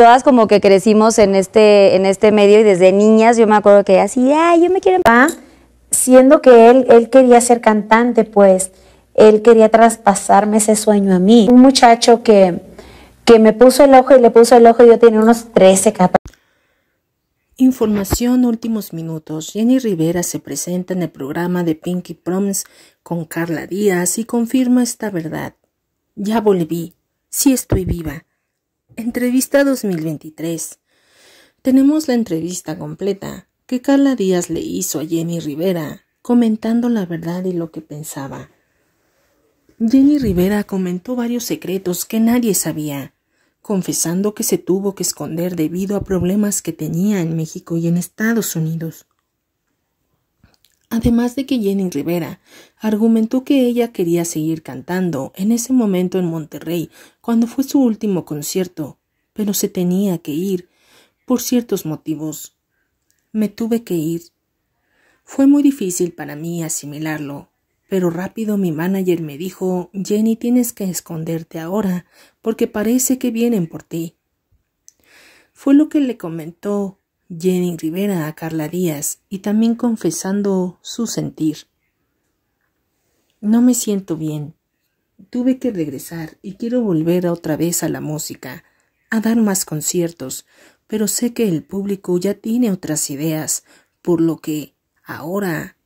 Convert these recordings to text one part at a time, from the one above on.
todas como que crecimos en este, en este medio y desde niñas yo me acuerdo que así, ay, yo me quiero... Em-". Ah, siendo que él, él quería ser cantante, pues él quería traspasarme ese sueño a mí. Un muchacho que, que me puso el ojo y le puso el ojo, y yo tenía unos 13, capas. Información últimos minutos. Jenny Rivera se presenta en el programa de Pinky Proms con Carla Díaz y confirma esta verdad. Ya volví, sí estoy viva. Entrevista 2023. Tenemos la entrevista completa que Carla Díaz le hizo a Jenny Rivera, comentando la verdad y lo que pensaba. Jenny Rivera comentó varios secretos que nadie sabía, confesando que se tuvo que esconder debido a problemas que tenía en México y en Estados Unidos. Además de que Jenny Rivera argumentó que ella quería seguir cantando en ese momento en Monterrey, cuando fue su último concierto, pero se tenía que ir por ciertos motivos. Me tuve que ir. Fue muy difícil para mí asimilarlo, pero rápido mi manager me dijo, Jenny, tienes que esconderte ahora, porque parece que vienen por ti. Fue lo que le comentó Jenny Rivera a Carla Díaz y también confesando su sentir. No me siento bien. Tuve que regresar y quiero volver otra vez a la música, a dar más conciertos, pero sé que el público ya tiene otras ideas, por lo que ahora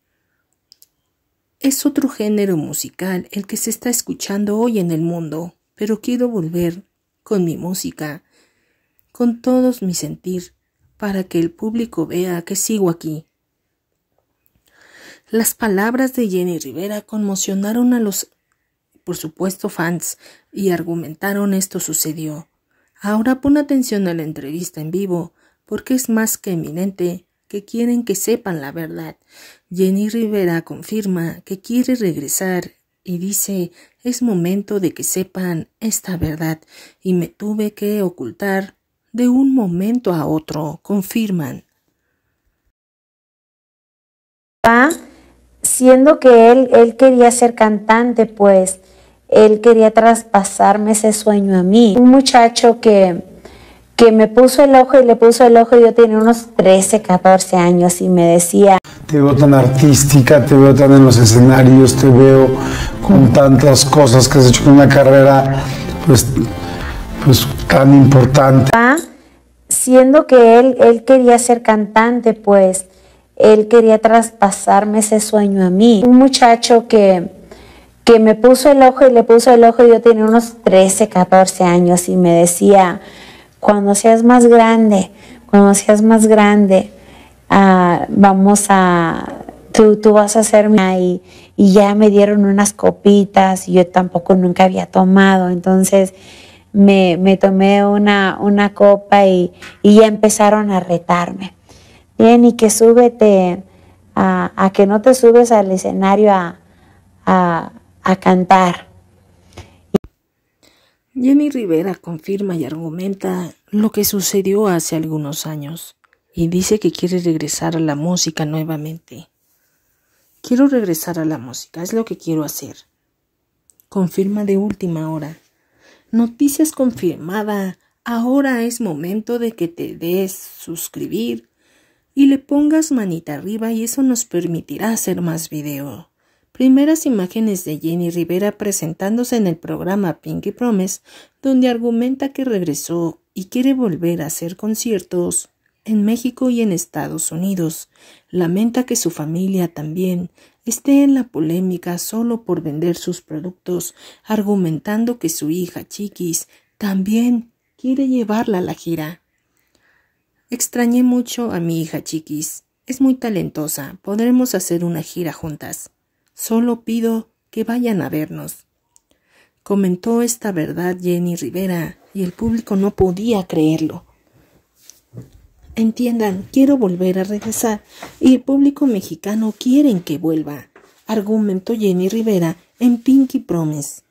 es otro género musical el que se está escuchando hoy en el mundo, pero quiero volver con mi música, con todos mi sentir, para que el público vea que sigo aquí. Las palabras de Jenny Rivera conmocionaron a los, por supuesto, fans y argumentaron esto sucedió. Ahora pon atención a la entrevista en vivo, porque es más que eminente que quieren que sepan la verdad. Jenny Rivera confirma que quiere regresar y dice es momento de que sepan esta verdad y me tuve que ocultar de un momento a otro, confirman. Ah, siendo que él, él quería ser cantante, pues él quería traspasarme ese sueño a mí. Un muchacho que, que me puso el ojo y le puso el ojo, yo tenía unos 13, 14 años y me decía... Te veo tan artística, te veo tan en los escenarios, te veo con tantas cosas que has hecho con una carrera, pues pues tan importante. Ah, siendo que él, él quería ser cantante, pues él quería traspasarme ese sueño a mí. Un muchacho que, que me puso el ojo y le puso el ojo, yo tenía unos 13, 14 años y me decía, cuando seas más grande, cuando seas más grande, ah, vamos a, tú, tú vas a ser y, y ya me dieron unas copitas y yo tampoco nunca había tomado, entonces me, tomé una, copa y, ya empezaron a retarme. Bien, y que súbete, a, que no te subes al escenario a cantar. Jenny Rivera confirma y argumenta lo que sucedió hace algunos años y dice que quiere regresar a la música nuevamente. Quiero regresar a la música, es lo que quiero hacer. Confirma de última hora. Noticias confirmada. Ahora es momento de que te des suscribir y le pongas manita arriba y eso nos permitirá hacer más video. Primeras imágenes de Jenny Rivera presentándose en el programa Pinky Promise, donde argumenta que regresó y quiere volver a hacer conciertos en México y en Estados Unidos. Lamenta que su familia también esté en la polémica solo por vender sus productos, argumentando que su hija Chiquis también quiere llevarla a la gira. Extrañé mucho a mi hija Chiquis. Es muy talentosa. Podremos hacer una gira juntas. Solo pido que vayan a vernos. Comentó esta verdad Jenny Rivera, y el público no podía creerlo. Entiendan, quiero volver a regresar y el público mexicano quieren que vuelva, argumentó Jenny Rivera en Pinky Promise.